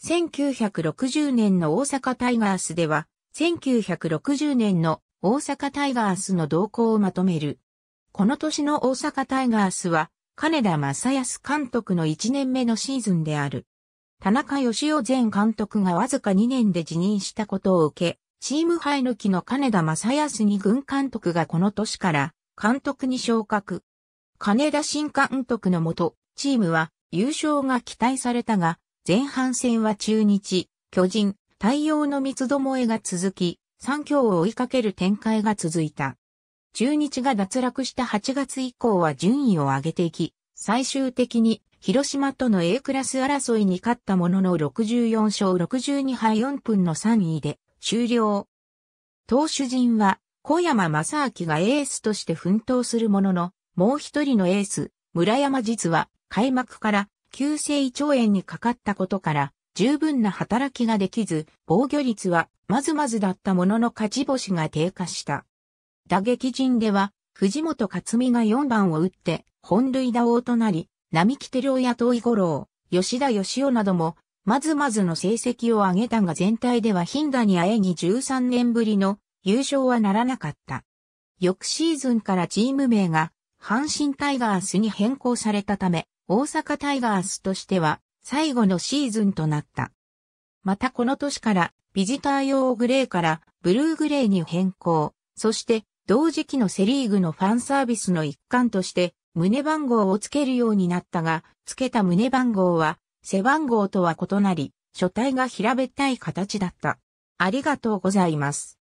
1960年の大阪タイガースでは、1960年の大阪タイガースの動向をまとめる。この年の大阪タイガースは、金田正康監督の1年目のシーズンである。田中義雄前監督がわずか2年で辞任したことを受け、チームハイ抜きの金田正康に軍監督がこの年から監督に昇格。金田新監督のもと、チームは優勝が期待されたが、前半戦は中日、巨人、太陽の三つどもえが続き、三強を追いかける展開が続いた。中日が脱落した8月以降は順位を上げていき、最終的に広島との A クラス争いに勝ったものの64勝62敗4分の3位で終了。投手陣は小山正明がエースとして奮闘するものの、もう一人のエース、村山実は開幕から急性胃腸炎にかかったことから、十分な働きができず、防御率はまずまずだったものの勝ち星が低下した。打撃陣では、藤本克美が4番を打って、本塁打王となり、並木照夫や遠井五郎、吉田義雄なども、まずまずの成績を上げたが全体では頻打にあえに13年ぶりの優勝はならなかった。翌シーズンからチーム名が阪神タイガースに変更されたため、大阪タイガースとしては最後のシーズンとなった。またこの年からビジター用グレーからブルーグレーに変更、そして同時期のセリーグのファンサービスの一環として胸番号を付けるようになったが、付けた胸番号は背番号とは異なり、書体が平べったい形だった。ありがとうございます。